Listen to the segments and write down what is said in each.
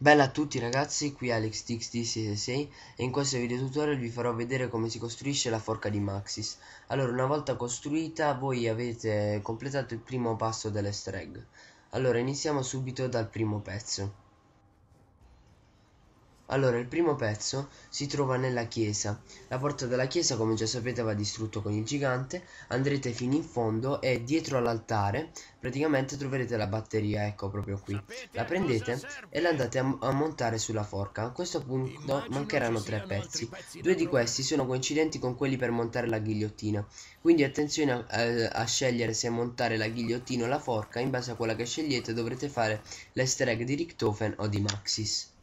Bella a tutti ragazzi, qui AlexTXT666 e in questo video tutorial vi farò vedere come si costruisce la forca di Maxis. Allora, una volta costruita voi avete completato il primo passo delle streghe. Allora, iniziamo subito dal primo pezzo. Allora, il primo pezzo si trova nella chiesa. La porta della chiesa, come già sapete, va distrutto con il gigante. Andrete fino in fondo e dietro all'altare praticamente troverete la batteria, ecco proprio qui. La prendete e la andate a, a montare sulla forca. A questo punto mancheranno tre pezzi. Due di questi sono coincidenti con quelli per montare la ghigliottina. Quindi attenzione a, a, a scegliere se montare la ghigliottina o la forca. In base a quella che scegliete dovrete fare l'easter egg di Richtofen o di Maxis.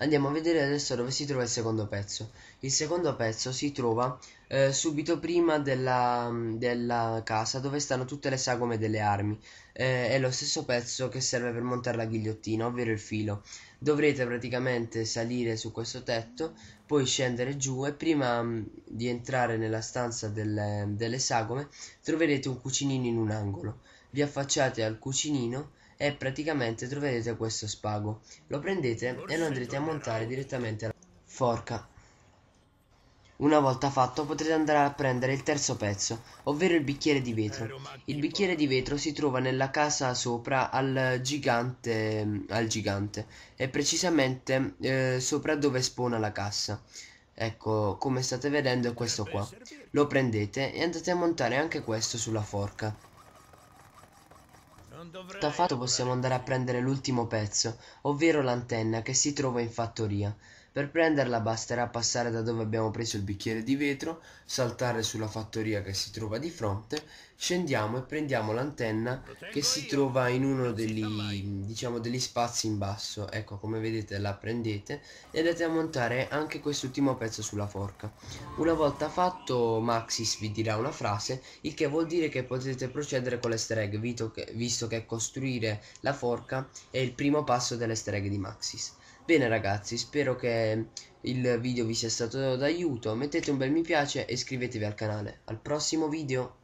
Andiamo a vedere adesso dove si trova il secondo pezzo. Il secondo pezzo si trova eh, subito prima della, della, casa dove stanno tutte le sagome delle armi. Eh, è lo stesso pezzo che serve per montare la ghigliottina, ovvero il filo. Dovrete praticamente salire su questo tetto, poi scendere giù e prima mh, mm, di entrare nella stanza delle, delle sagome troverete un cucinino in un angolo. Vi affacciate al cucinino e praticamente troverete questo spago lo prendete e lo andrete a montare direttamente alla forca una volta fatto potrete andare a prendere il terzo pezzo, ovvero il bicchiere di vetro. Il bicchiere di vetro si trova nella casa sopra al gigante, al gigante e precisamente eh, sopra dove spona la cassa. Ecco, come state vedendo è questo qua. Lo prendete e andate a montare anche questo sulla forca. Tutto fatto possiamo andare a prendere l'ultimo pezzo, ovvero l'antenna che si trova in fattoria. Per prenderla basterà passare da dove abbiamo preso il bicchiere di vetro, saltare sulla fattoria che si trova di fronte, scendiamo e prendiamo l'antenna che si trova in uno degli, diciamo, degli spazi in basso. Ecco, come vedete la prendete e andate a montare anche quest'ultimo pezzo sulla forca. Una volta fatto Maxis vi dirà una frase, il che vuol dire che potete procedere con l'easter egg, visto che costruire la forca è il primo passo dell'easter egg di Maxis. Bene ragazzi, spero che il video vi sia stato d'aiuto mettete un bel mi piace e iscrivetevi al canale al prossimo video